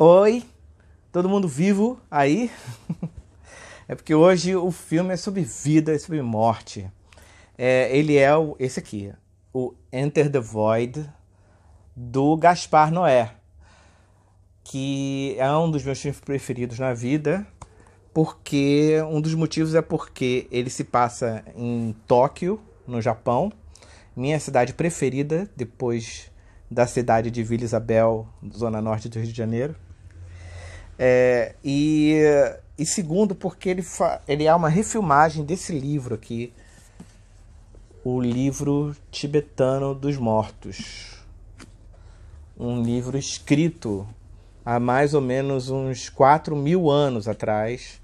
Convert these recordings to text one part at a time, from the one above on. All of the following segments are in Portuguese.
Oi, todo mundo vivo aí? é porque hoje o filme é sobre vida, é sobre morte. É, ele é o, esse aqui, o Enter the Void do Gaspar Noé, que é um dos meus filmes preferidos na vida, porque um dos motivos é porque ele se passa em Tóquio, no Japão, minha cidade preferida depois da cidade de Vila Isabel, zona norte do Rio de Janeiro. É, e, e segundo, porque ele, ele é uma refilmagem desse livro aqui, o livro tibetano dos mortos. Um livro escrito há mais ou menos uns 4 mil anos atrás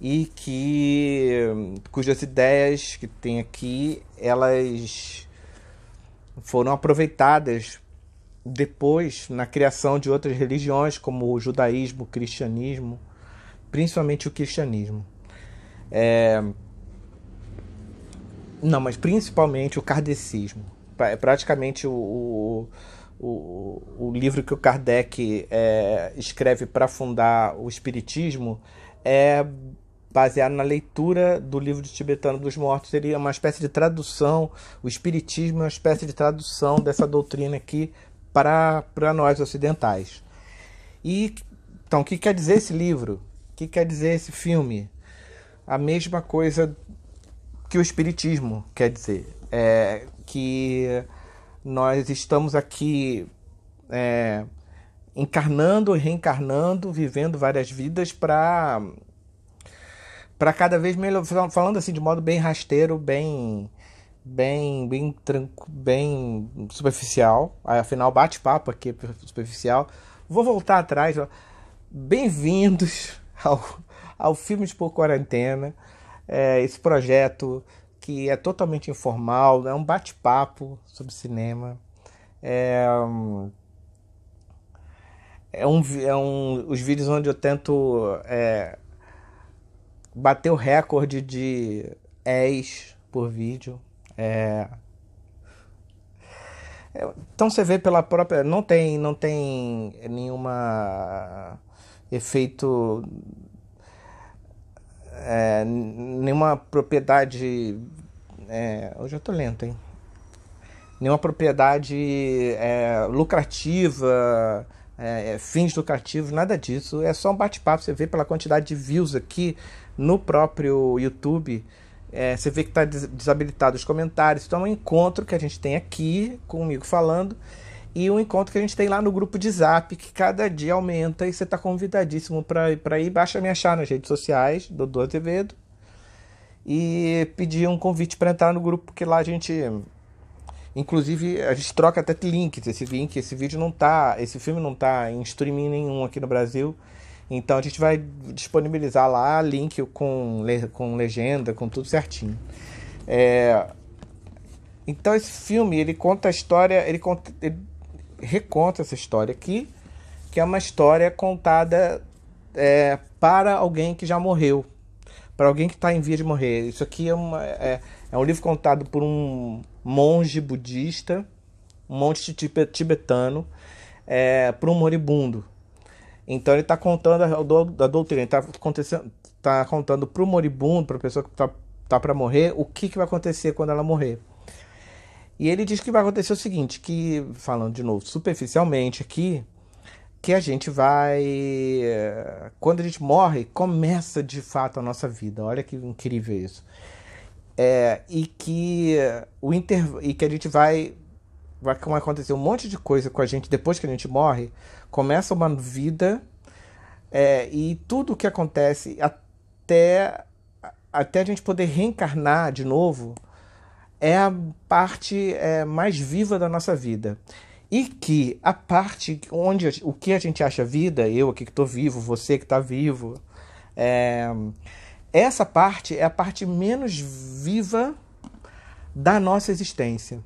e que cujas ideias que tem aqui elas foram aproveitadas depois na criação de outras religiões, como o judaísmo, o cristianismo, principalmente o cristianismo. É... Não, mas principalmente o kardecismo. É praticamente o, o, o, livro que o Kardec é, escreve para fundar o Espiritismo é baseado na leitura do livro de Tibetano dos Mortos, seria é uma espécie de tradução, o Espiritismo é uma espécie de tradução dessa doutrina aqui para nós ocidentais. E então, o que quer dizer esse livro? O que quer dizer esse filme? A mesma coisa que o espiritismo quer dizer, é que nós estamos aqui é, encarnando, reencarnando, vivendo várias vidas para para cada vez melhor, falando assim de modo bem rasteiro, bem bem bem tranqu... bem superficial. afinal, bate-papo aqui é superficial. Vou voltar atrás. Bem-vindos ao, ao Filmes por Quarentena. É, esse projeto que é totalmente informal, né? é um bate-papo sobre cinema. É, é, um, é um, os vídeos onde eu tento é, bater o recorde de ex por vídeo. É. é... Então você vê pela própria. Não tem, não tem nenhuma efeito. É, nenhuma propriedade. É, hoje eu tô lento, hein? Nenhuma propriedade é, lucrativa, é, é, fins lucrativos, nada disso. É só um bate-papo. Você vê pela quantidade de views aqui no próprio YouTube é, você vê que está desabilitado os comentários. Então é um encontro que a gente tem aqui, comigo falando, e um encontro que a gente tem lá no grupo de zap, que cada dia aumenta, e você está convidadíssimo para ir. Baixa me achar nas redes sociais, Dodô Azevedo, e pedir um convite para entrar no grupo, porque lá a gente. Inclusive, a gente troca até links. Esse link, esse vídeo não tá. Esse filme não tá em streaming nenhum aqui no Brasil. Então a gente vai disponibilizar lá link com, com legenda, com tudo certinho. É... Então esse filme ele conta a história, ele, conta, ele reconta essa história aqui, que é uma história contada é, para alguém que já morreu, para alguém que está em via de morrer. Isso aqui é, uma, é, é um livro contado por um monge budista, um monge tibetano, é, para um moribundo. Então ele está contando a, do, a doutrina, está tá contando para o moribundo, para a pessoa que está tá, tá para morrer, o que, que vai acontecer quando ela morrer. E ele diz que vai acontecer o seguinte, que, falando de novo superficialmente aqui, que a gente vai. Eh, quando a gente morre, começa de fato a nossa vida. Olha que incrível isso. É, e, que o inter... e que a gente vai vai acontecer um monte de coisa com a gente depois que a gente morre, começa uma vida é, e tudo o que acontece até, até a gente poder reencarnar de novo é a parte é, mais viva da nossa vida. E que a parte onde o que a gente acha vida, eu aqui que estou vivo, você que está vivo, é, essa parte é a parte menos viva da nossa existência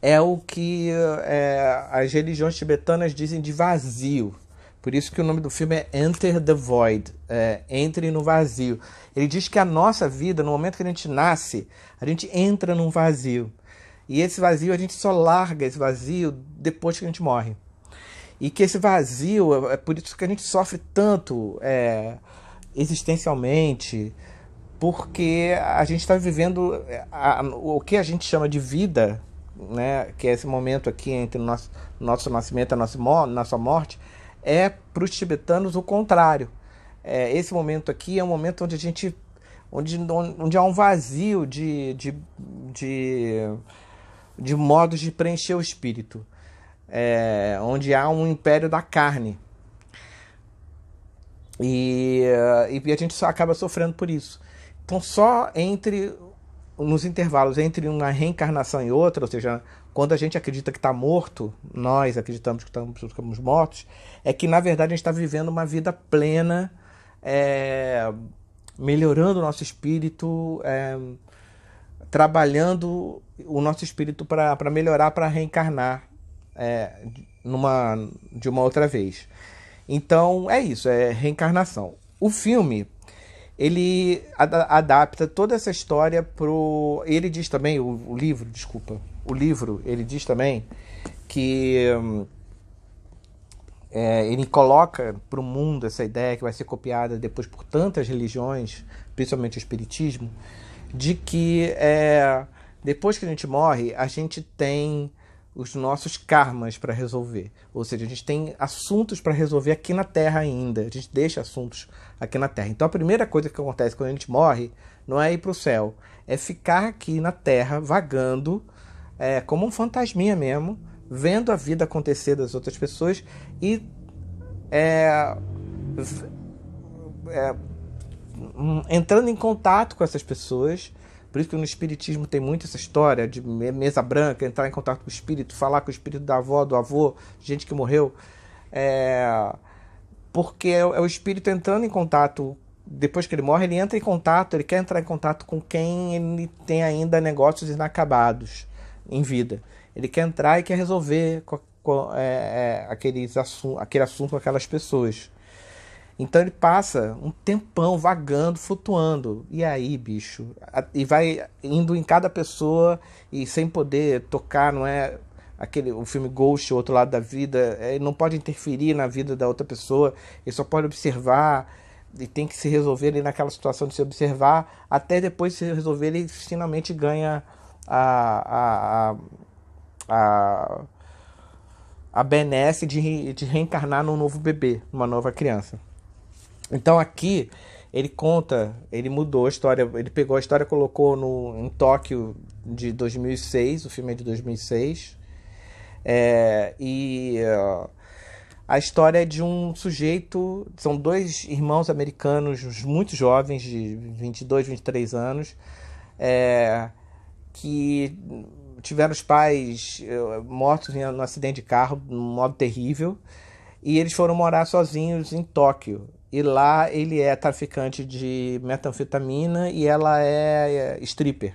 é o que é, as religiões tibetanas dizem de vazio. Por isso que o nome do filme é Enter the Void, é, entre no vazio. Ele diz que a nossa vida, no momento que a gente nasce, a gente entra num vazio. E esse vazio, a gente só larga esse vazio depois que a gente morre. E que esse vazio, é, é por isso que a gente sofre tanto é, existencialmente, porque a gente está vivendo é, a, o que a gente chama de vida né, que é esse momento aqui entre o nosso, nosso nascimento e a nossa, nossa morte, é para os tibetanos o contrário. É, esse momento aqui é um momento onde a gente. onde, onde há um vazio de, de, de, de modos de preencher o espírito, é, onde há um império da carne. E, e a gente só acaba sofrendo por isso. Então, só entre nos intervalos entre uma reencarnação e outra, ou seja, quando a gente acredita que está morto, nós acreditamos que estamos, mortos, é que na verdade a gente está vivendo uma vida plena, é, melhorando o nosso espírito, é, trabalhando o nosso espírito para melhorar, para reencarnar é, numa, de uma outra vez. Então é isso, é reencarnação. O filme ele adapta toda essa história pro. Ele diz também, o, o livro, desculpa, o livro, ele diz também que hum, é, ele coloca para o mundo essa ideia que vai ser copiada depois por tantas religiões, principalmente o espiritismo, de que é, depois que a gente morre, a gente tem os nossos karmas para resolver. Ou seja, a gente tem assuntos para resolver aqui na Terra ainda. A gente deixa assuntos aqui na Terra. Então a primeira coisa que acontece quando a gente morre não é ir para o céu, é ficar aqui na Terra vagando é, como um fantasminha mesmo, vendo a vida acontecer das outras pessoas e é, é, hum, entrando em contato com essas pessoas por isso que no Espiritismo tem muito essa história de mesa branca, entrar em contato com o espírito, falar com o espírito da avó, do avô, gente que morreu. É... Porque é, é o espírito entrando em contato, depois que ele morre, ele entra em contato, ele quer entrar em contato com quem ele tem ainda negócios inacabados em vida. Ele quer entrar e quer resolver com, com, é, é aqueles assun aquele assunto com aquelas pessoas. Então ele passa um tempão vagando, flutuando. E aí, bicho? E vai indo em cada pessoa e sem poder tocar, não é? Aquele, o filme Ghost, O Outro Lado da Vida, é, ele não pode interferir na vida da outra pessoa, ele só pode observar e tem que se resolver ali naquela situação de se observar, até depois se resolver ele finalmente ganha a, a, a, a a benesse de, de reencarnar num novo bebê, numa nova criança. Então aqui ele conta, ele mudou a história, ele pegou a história, colocou no em Tóquio de 2006, o filme é de 2006, é, e uh, a história é de um sujeito, são dois irmãos americanos muito jovens, de 22, 23 anos, é, que tiveram os pais é, mortos em um acidente de carro, de um modo terrível, e eles foram morar sozinhos em Tóquio e lá ele é traficante de metanfetamina e ela é, é stripper.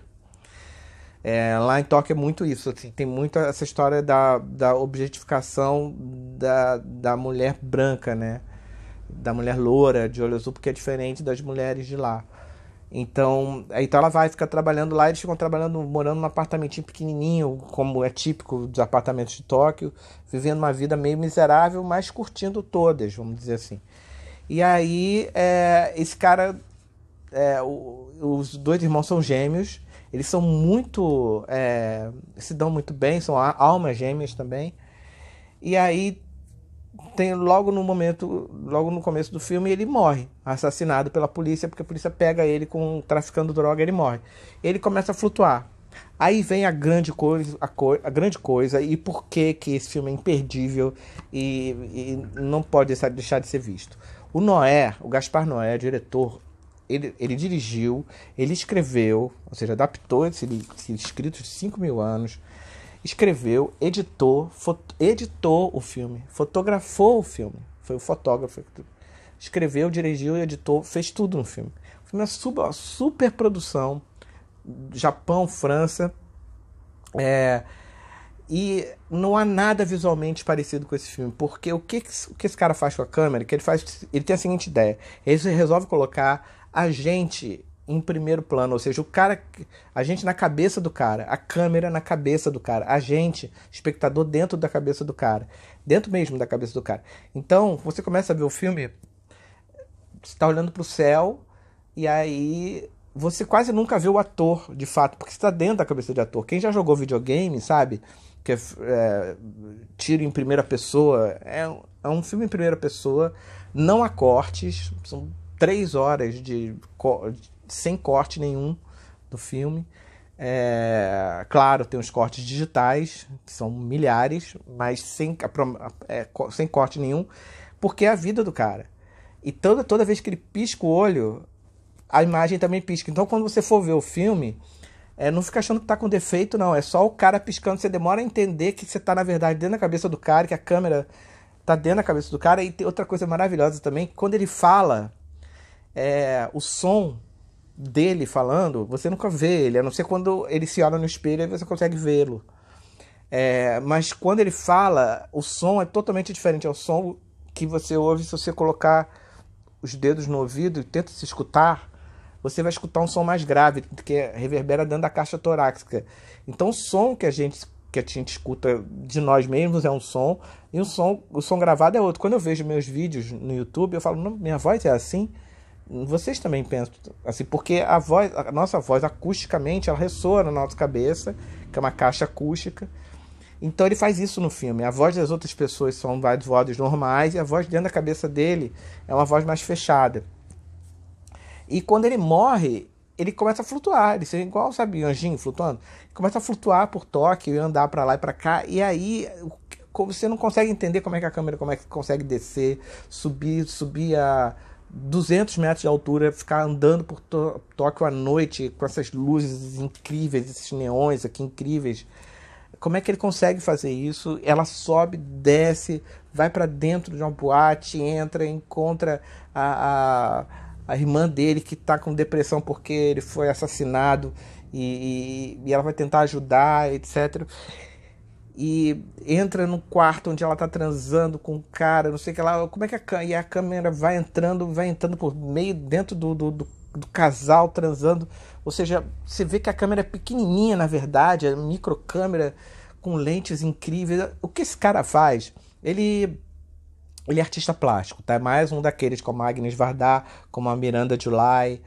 É, lá em Tóquio é muito isso, assim, tem muito essa história da, da objetificação da, da mulher branca, né? Da mulher loura, de olho azul, porque é diferente das mulheres de lá. Então, então ela vai ficar trabalhando lá, eles ficam trabalhando, morando num apartamentinho pequenininho, como é típico dos apartamentos de Tóquio, vivendo uma vida meio miserável, mas curtindo todas, vamos dizer assim. E aí, é, esse cara, é, o, os dois irmãos são gêmeos, eles são muito. É, se dão muito bem, são almas gêmeas também. E aí, tem logo no momento, logo no começo do filme, ele morre, assassinado pela polícia, porque a polícia pega ele com traficando droga, e ele morre. Ele começa a flutuar. Aí vem a grande coisa, a, co a grande coisa e por que que esse filme é imperdível e, e não pode deixar de ser visto. O Noé, o Gaspar Noé, diretor, ele, ele dirigiu, ele escreveu, ou seja, adaptou esse, esse escrito de 5 mil anos, escreveu, editou, editou o filme, fotografou o filme, foi o fotógrafo que escreveu, dirigiu, editou, fez tudo no filme. O filme é uma super produção, Japão, França, é, e não há nada visualmente parecido com esse filme, porque o que, o que esse cara faz com a câmera, que ele faz, ele tem a seguinte ideia, ele resolve colocar a gente em primeiro plano, ou seja, o cara, a gente na cabeça do cara, a câmera na cabeça do cara, a gente, espectador dentro da cabeça do cara, dentro mesmo da cabeça do cara. Então, você começa a ver o filme, você tá olhando pro céu e aí você quase nunca vê o ator, de fato, porque está dentro da cabeça do ator. Quem já jogou videogame, sabe? que é, é, tiro em primeira pessoa. É, é um filme em primeira pessoa, não há cortes, são três horas de, sem corte nenhum do filme. É, claro, tem os cortes digitais, que são milhares, mas sem, é, sem corte nenhum, porque é a vida do cara. E toda, toda vez que ele pisca o olho, a imagem também pisca. Então, quando você for ver o filme, é, não fica achando que tá com defeito, não. É só o cara piscando. Você demora a entender que você tá, na verdade, dentro da cabeça do cara, que a câmera tá dentro da cabeça do cara. E tem outra coisa maravilhosa também, quando ele fala, é, o som dele falando, você nunca vê ele, a não ser quando ele se olha no espelho e você consegue vê-lo. É, mas quando ele fala, o som é totalmente diferente. É o som que você ouve se você colocar os dedos no ouvido e tenta se escutar você vai escutar um som mais grave, que reverbera dentro da caixa torácica. Então, o som que a gente que a gente escuta de nós mesmos é um som, e o som, o som gravado é outro. Quando eu vejo meus vídeos no YouTube, eu falo, minha voz é assim. Vocês também pensam assim, porque a voz, a nossa voz acusticamente, ela ressoa na nossa cabeça, que é uma caixa acústica. Então ele faz isso no filme. A voz das outras pessoas são vozes normais e a voz dentro da cabeça dele é uma voz mais fechada. E quando ele morre, ele começa a flutuar, ele seria igual, sabe, anjinho flutuando. Ele começa a flutuar por Tóquio e andar para lá e para cá, e aí você não consegue entender como é que a câmera como é que consegue descer, subir, subir a 200 metros de altura, ficar andando por Tóquio à noite com essas luzes incríveis, esses neões aqui incríveis. Como é que ele consegue fazer isso? Ela sobe, desce, vai para dentro de uma boate, entra, encontra a a irmã dele que está com depressão porque ele foi assassinado e, e, e, ela vai tentar ajudar, etc. E entra no quarto onde ela tá transando com um cara, não sei o que lá. Como é que a, e a câmera vai entrando, vai entrando por meio dentro do, do, do, do casal transando. Ou seja, você vê que a câmera é pequenininha, na verdade, é micro câmera com lentes incríveis. O que esse cara faz? Ele ele é artista plástico, tá? É mais um daqueles como a Agnes Varda, como a Miranda July.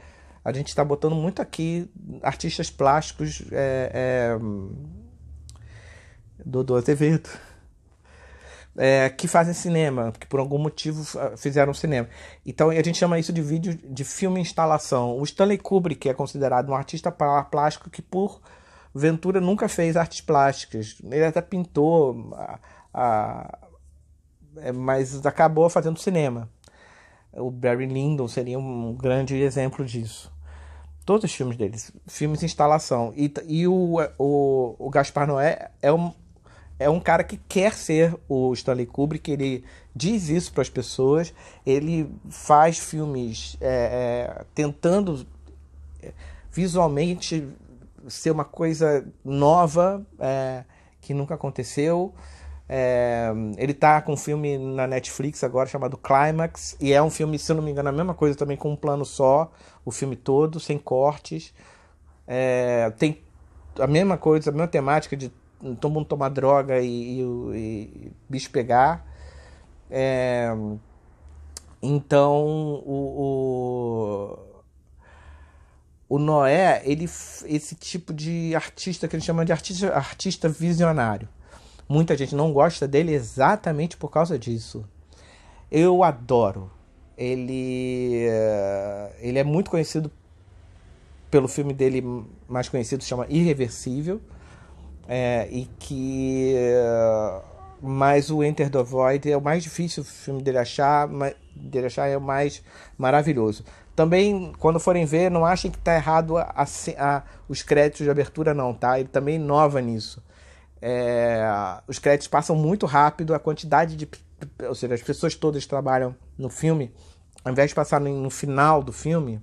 A gente está botando muito aqui artistas plásticos é, é, Dodô Azevedo. É, que fazem cinema, que por algum motivo fizeram cinema. Então a gente chama isso de vídeo de filme instalação. O Stanley Kubrick é considerado um artista plástico que por ventura nunca fez artes plásticas. Ele até pintou a, a, é, mas acabou fazendo cinema. O Barry Lyndon seria um grande exemplo disso. Todos os filmes deles, filmes de instalação. E, e o, o, o Gaspar Noé é um, é um cara que quer ser o Stanley Kubrick, ele diz isso para as pessoas, ele faz filmes é, é, tentando é, visualmente ser uma coisa nova é, que nunca aconteceu. É, ele tá com um filme na Netflix agora chamado Climax, e é um filme, se não me engano, a mesma coisa também, com um plano só, o filme todo, sem cortes. É, tem a mesma coisa, a mesma temática de todo mundo tomar droga e, e, e bicho pegar. É, então, o, o, o Noé, ele, esse tipo de artista que ele chama de artista, artista visionário Muita gente não gosta dele exatamente por causa disso. Eu adoro. Ele, eh, ele é muito conhecido pelo filme dele mais conhecido, chama Irreversível, é, e que eh, mas o Enter the Void é o mais difícil o filme dele achar, mas dele achar é o mais maravilhoso. Também, quando forem ver, não achem que está errado a, a, os créditos de abertura, não, tá? Ele também inova nisso. É, os créditos passam muito rápido, a quantidade de. Ou seja, as pessoas todas trabalham no filme, ao invés de passar no final do filme,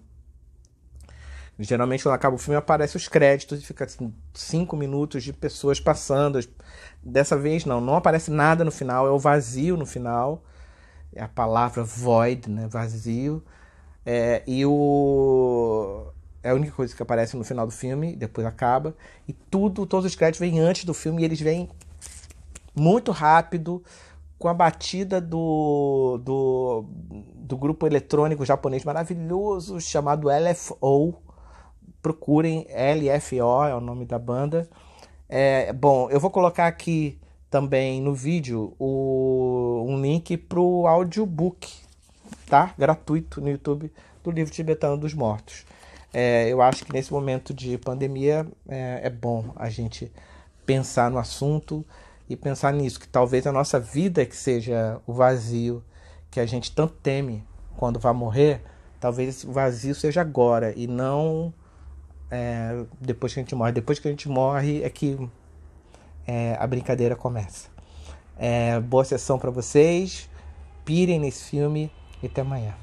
Geralmente, quando acaba o filme, aparece os créditos e fica assim, cinco minutos de pessoas passando. Dessa vez, não, não aparece nada no final, é o vazio no final. É a palavra void, né? Vazio. É, e o. É a única coisa que aparece no final do filme, depois acaba. E tudo, todos os créditos vêm antes do filme e eles vêm muito rápido, com a batida do, do, do grupo eletrônico japonês maravilhoso chamado LFO. Procurem, LFO é o nome da banda. É, bom, eu vou colocar aqui também no vídeo o, um link para o audiobook, tá? Gratuito no YouTube do livro tibetano dos mortos é, eu acho que nesse momento de pandemia é, é bom a gente pensar no assunto e pensar nisso, que talvez a nossa vida que seja o vazio que a gente tanto teme quando vai morrer, talvez esse vazio seja agora e não é, depois que a gente morre. Depois que a gente morre é que é, a brincadeira começa. É, boa sessão para vocês, pirem nesse filme e até amanhã.